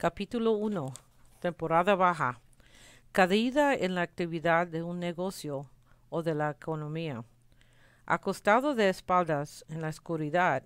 Capítulo 1. Temporada baja. Caída en la actividad de un negocio o de la economía. Acostado de espaldas en la oscuridad,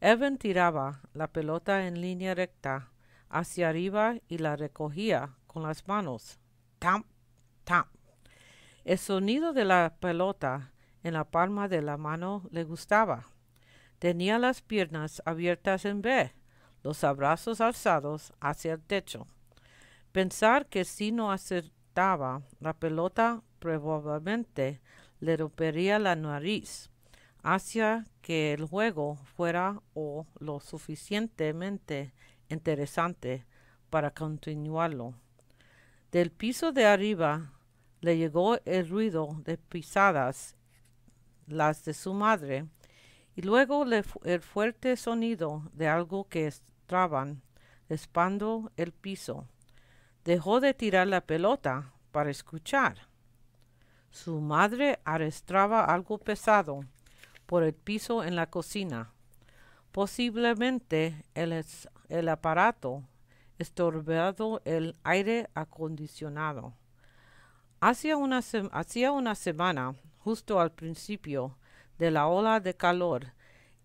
Evan tiraba la pelota en línea recta hacia arriba y la recogía con las manos. Tam, tam. El sonido de la pelota en la palma de la mano le gustaba. Tenía las piernas abiertas en B los abrazos alzados hacia el techo. Pensar que si no acertaba la pelota probablemente le rompería la nariz hacia que el juego fuera o lo suficientemente interesante para continuarlo. Del piso de arriba le llegó el ruido de pisadas, las de su madre, y luego el fuerte sonido de algo que traban, espando el piso. Dejó de tirar la pelota para escuchar. Su madre arrastraba algo pesado por el piso en la cocina. Posiblemente el, aparato estorbado el aire acondicionado. Hacía una, semana, justo al principio de la ola de calor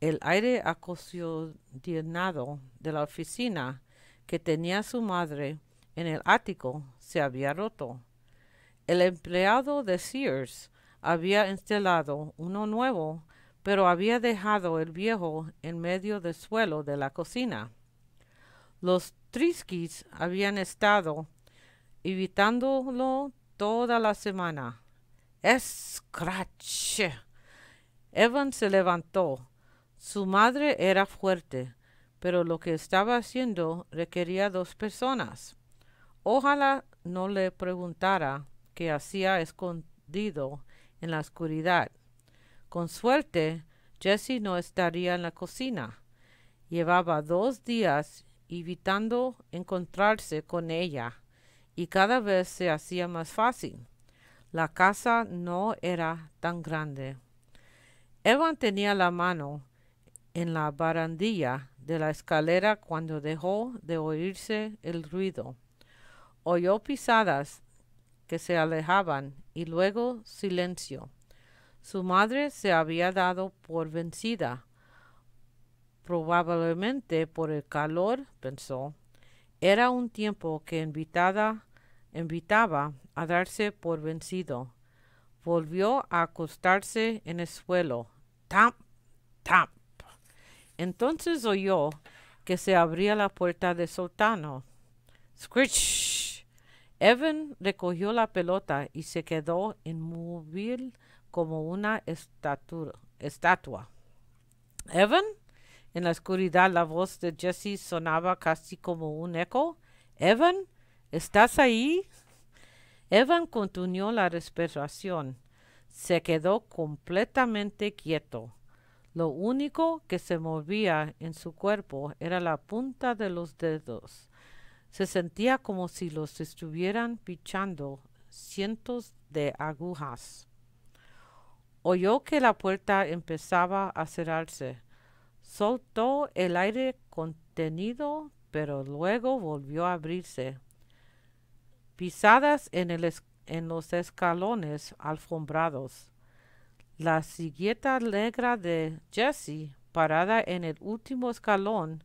el aire acondicionado de la oficina que tenía su madre en el ático se había roto. El empleado de Sears había instalado uno nuevo, pero había dejado el viejo en medio del suelo de la cocina. Los Triskis habían estado evitándolo toda la semana. ¡Scratch! Evan se levantó su madre era fuerte, pero lo que estaba haciendo requería dos personas. Ojalá no le preguntara qué hacía escondido en la oscuridad. Con suerte, Jessie no estaría en la cocina. Llevaba dos días evitando encontrarse con ella y cada vez se hacía más fácil. La casa no era tan grande. Evan tenía la mano en la barandilla de la escalera cuando dejó de oírse el ruido. Oyó pisadas que se alejaban y luego silencio. Su madre se había dado por vencida. Probablemente por el calor, pensó. Era un tiempo que invitada, invitaba a darse por vencido. Volvió a acostarse en el suelo. Tap, tap. Entonces oyó que se abría la puerta de sotano. Scritch. Evan recogió la pelota y se quedó inmóvil como una estatua. Evan, en la oscuridad la voz de Jesse sonaba casi como un eco. Evan, ¿estás ahí? Evan continuó la respiración. Se quedó completamente quieto lo único que se movía en su cuerpo era la punta de los dedos. Se sentía como si los estuvieran pichando cientos de agujas. Oyó que la puerta empezaba a cerrarse. Soltó el aire contenido, pero luego volvió a abrirse. Pisadas en, en los escalones alfombrados. La silleta negra de Jessie, parada en el último escalón,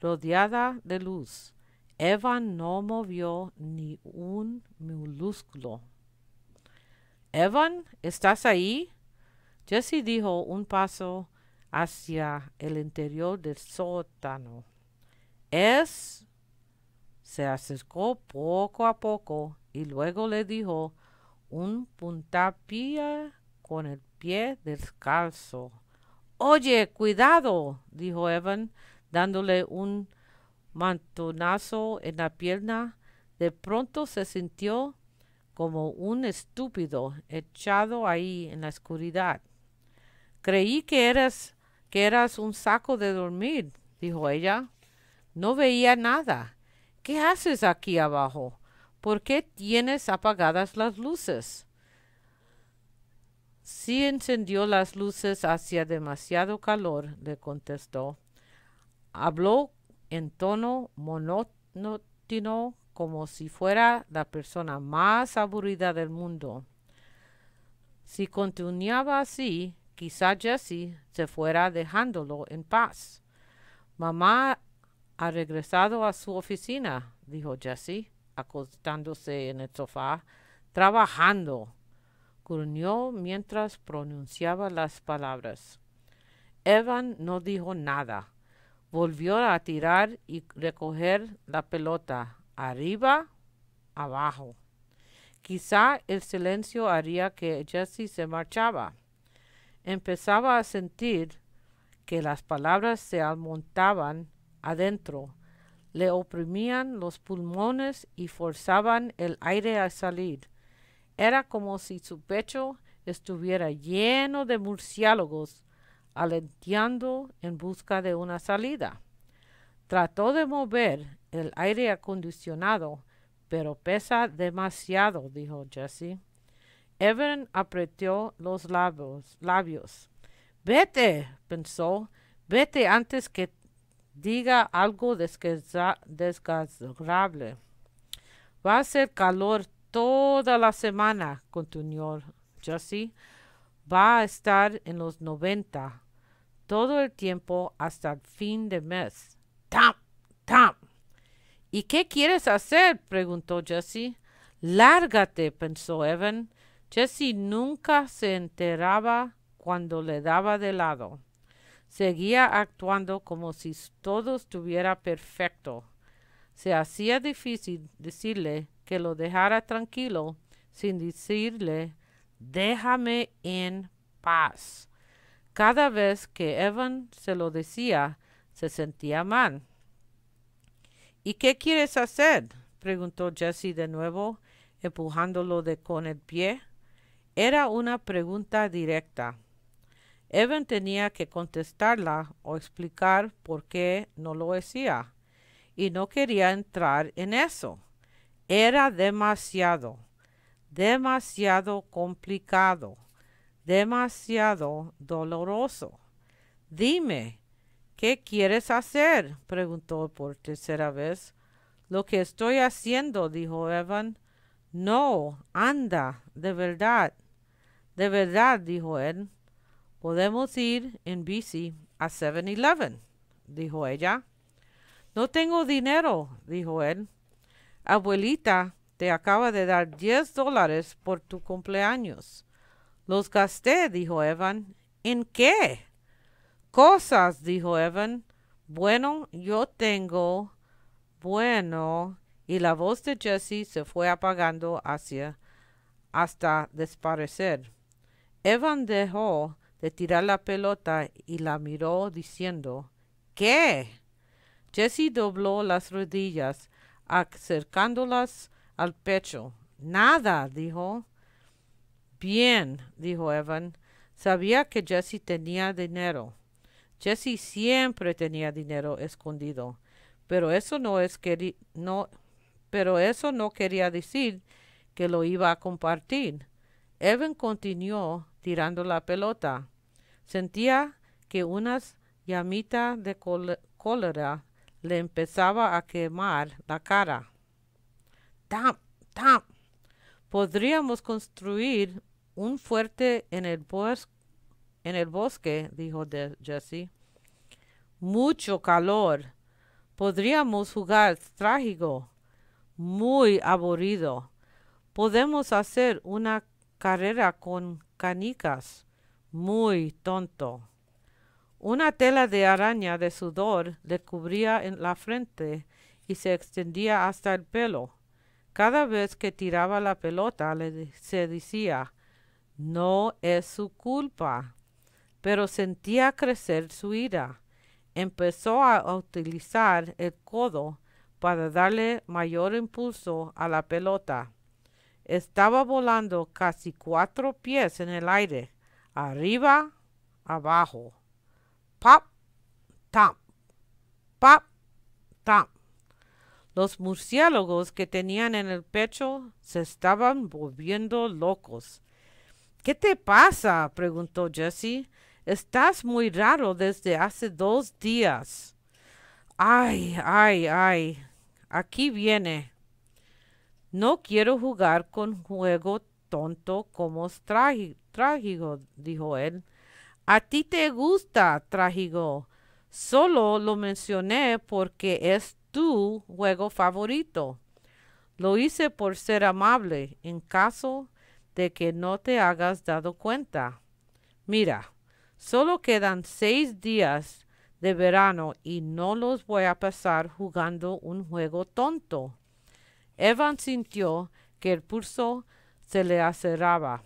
rodeada de luz. Evan no movió ni un músculo. Evan, ¿estás ahí? Jesse dijo un paso hacia el interior del sótano. Es... Se acercó poco a poco y luego le dijo un puntapié con el pie descalzo. Oye, cuidado, dijo Evan, dándole un mantonazo en la pierna. De pronto se sintió como un estúpido echado ahí en la oscuridad. Creí que eras, que eras un saco de dormir, dijo ella. No veía nada. ¿Qué haces aquí abajo? ¿Por qué tienes apagadas las luces? Si encendió las luces hacia demasiado calor, le contestó. Habló en tono monótono como si fuera la persona más aburrida del mundo. Si continuaba así, quizá Jessie se fuera dejándolo en paz. Mamá ha regresado a su oficina, dijo Jessie, acostándose en el sofá, trabajando mientras pronunciaba las palabras. Evan no dijo nada. Volvió a tirar y recoger la pelota. Arriba, abajo. Quizá el silencio haría que Jesse se marchaba. Empezaba a sentir que las palabras se almontaban adentro, le oprimían los pulmones y forzaban el aire a salir. Era como si su pecho estuviera lleno de murciélagos alenteando en busca de una salida. Trató de mover el aire acondicionado, pero pesa demasiado, dijo Jesse. Evan apretó los labios, labios. Vete, pensó, vete antes que diga algo desgastable. Va a ser calor toda la semana, continuó Jesse. Va a estar en los noventa todo el tiempo hasta el fin de mes. ¡Tam! ¡Tam! ¿Y qué quieres hacer? preguntó Jesse. Lárgate, pensó Evan. Jesse nunca se enteraba cuando le daba de lado. Seguía actuando como si todo estuviera perfecto. Se hacía difícil decirle que lo dejara tranquilo sin decirle, déjame en paz. Cada vez que Evan se lo decía, se sentía mal. ¿Y qué quieres hacer? preguntó Jesse de nuevo, empujándolo de con el pie. Era una pregunta directa. Evan tenía que contestarla o explicar por qué no lo decía, y no quería entrar en eso. Era demasiado, demasiado complicado, demasiado doloroso. Dime, ¿qué quieres hacer? preguntó por tercera vez. Lo que estoy haciendo, dijo Evan. No, anda, de verdad. De verdad, dijo él. Podemos ir en bici a 7-Eleven, dijo ella. No tengo dinero, dijo él. Abuelita te acaba de dar diez dólares por tu cumpleaños. Los gasté, dijo Evan. ¿En qué? Cosas, dijo Evan. Bueno, yo tengo. Bueno. Y la voz de Jessie se fue apagando hacia hasta desaparecer. Evan dejó de tirar la pelota y la miró diciendo ¿Qué? Jessie dobló las rodillas acercándolas al pecho. Nada, dijo. Bien, dijo Evan. Sabía que Jesse tenía dinero. Jesse siempre tenía dinero escondido, pero eso no es que no, pero eso no quería decir que lo iba a compartir. Evan continuó tirando la pelota. Sentía que unas llamitas de cólera le empezaba a quemar la cara. ¡Tam! ¡Tam! Podríamos construir un fuerte en el, bosque, dijo Jesse. Mucho calor. Podríamos jugar trágico. Muy aburrido. Podemos hacer una carrera con canicas. Muy tonto. Una tela de araña de sudor le cubría en la frente y se extendía hasta el pelo. Cada vez que tiraba la pelota le se decía no es su culpa. Pero sentía crecer su ira. Empezó a utilizar el codo para darle mayor impulso a la pelota. Estaba volando casi cuatro pies en el aire, arriba, abajo. ¡Pap! tap, pop, Los murciélagos que tenían en el pecho se estaban volviendo locos. ¿Qué te pasa? preguntó Jesse. Estás muy raro desde hace dos días. Ay, ay, ay. Aquí viene. No quiero jugar con juego tonto como trágico, dijo él. A ti te gusta, trajigo. Solo lo mencioné porque es tu juego favorito. Lo hice por ser amable en caso de que no te hagas dado cuenta. Mira, solo quedan seis días de verano y no los voy a pasar jugando un juego tonto. Evan sintió que el pulso se le acerraba.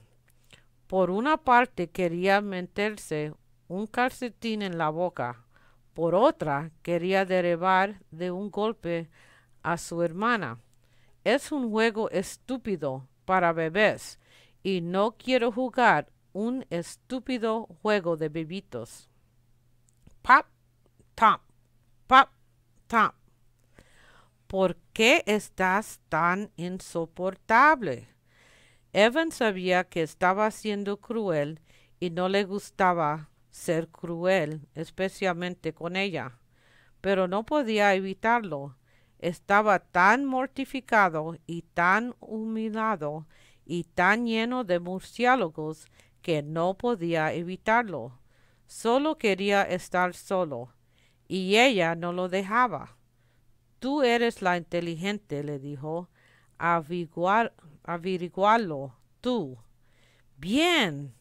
Por una parte quería meterse un calcetín en la boca, por otra quería derribar de un golpe a su hermana. Es un juego estúpido para bebés y no quiero jugar un estúpido juego de bebitos. PAP! TAP! PAP! TAP! ¿Por qué estás tan insoportable? Evan sabía que estaba siendo cruel y no le gustaba ser cruel, especialmente con ella, pero no podía evitarlo. Estaba tan mortificado y tan humillado y tan lleno de murciélagos que no podía evitarlo. Solo quería estar solo, y ella no lo dejaba. Tú eres la inteligente, le dijo, aviguar averiguarlo tú. Bien,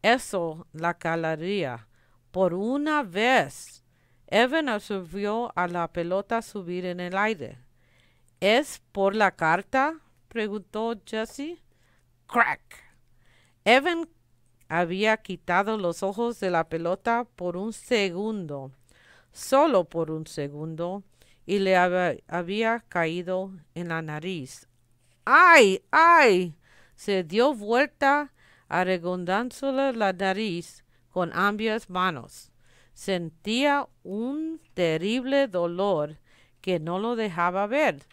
eso la calaría. Por una vez, Evan observó a la pelota subir en el aire. ¿Es por la carta? preguntó Jesse. Crack. Evan había quitado los ojos de la pelota por un segundo, solo por un segundo, y le había caído en la nariz ¡Ay! ¡Ay! Se dio vuelta arregondándole la nariz con ambas manos. Sentía un terrible dolor que no lo dejaba ver,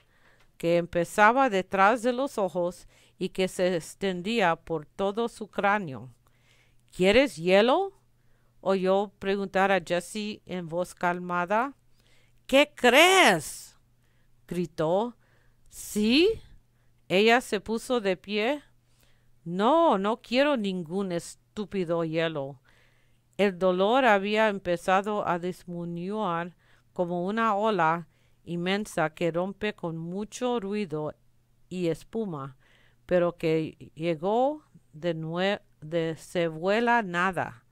que empezaba detrás de los ojos y que se extendía por todo su cráneo. ¿Quieres hielo? oyó preguntar a Jessie en voz calmada. ¿Qué crees? gritó. ¿Sí? Ella se puso de pie. No, no quiero ningún estúpido hielo. El dolor había empezado a disminuir como una ola inmensa que rompe con mucho ruido y espuma, pero que llegó de, de se vuela nada.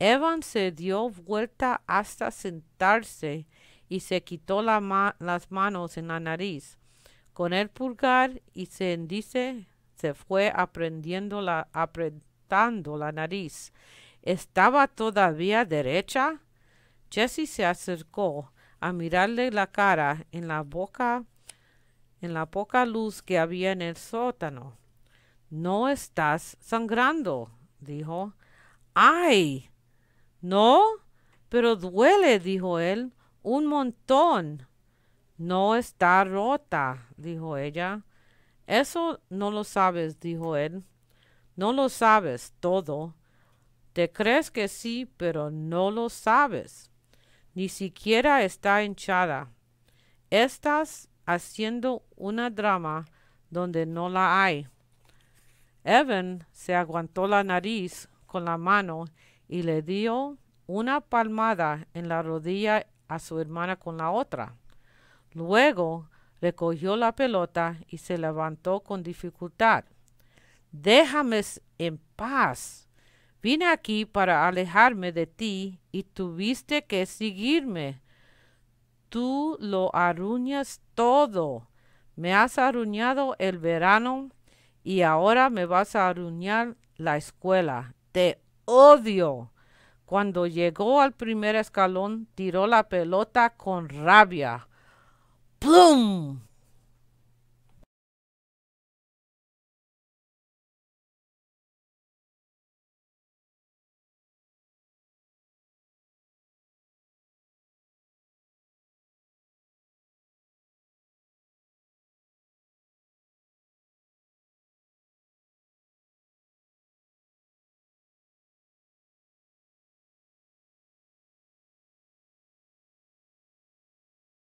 Evan se dio vuelta hasta sentarse y se quitó las manos en la nariz. Con el pulgar y se dice se fue aprendiendo la, apretando la nariz. ¿Estaba todavía derecha? Jesse se acercó a mirarle la cara en la boca, en la poca luz que había en el sótano. No estás sangrando, dijo. ¡Ay! ¿No? Pero duele, dijo él, un montón. No está rota, dijo ella. Eso no lo sabes, dijo él. No lo sabes todo. Te crees que sí, pero no lo sabes. Ni siquiera está hinchada. Estás haciendo una drama donde no la hay. Evan se aguantó la nariz con la mano y le dio una palmada en la rodilla a su hermana con la otra. Luego recogió la pelota y se levantó con dificultad. Déjame en paz. Vine aquí para alejarme de ti y tuviste que seguirme. Tú lo arruñas todo. Me has arruñado el verano y ahora me vas a arruñar la escuela. Te odio. Cuando llegó al primer escalón, tiró la pelota con rabia. Boom!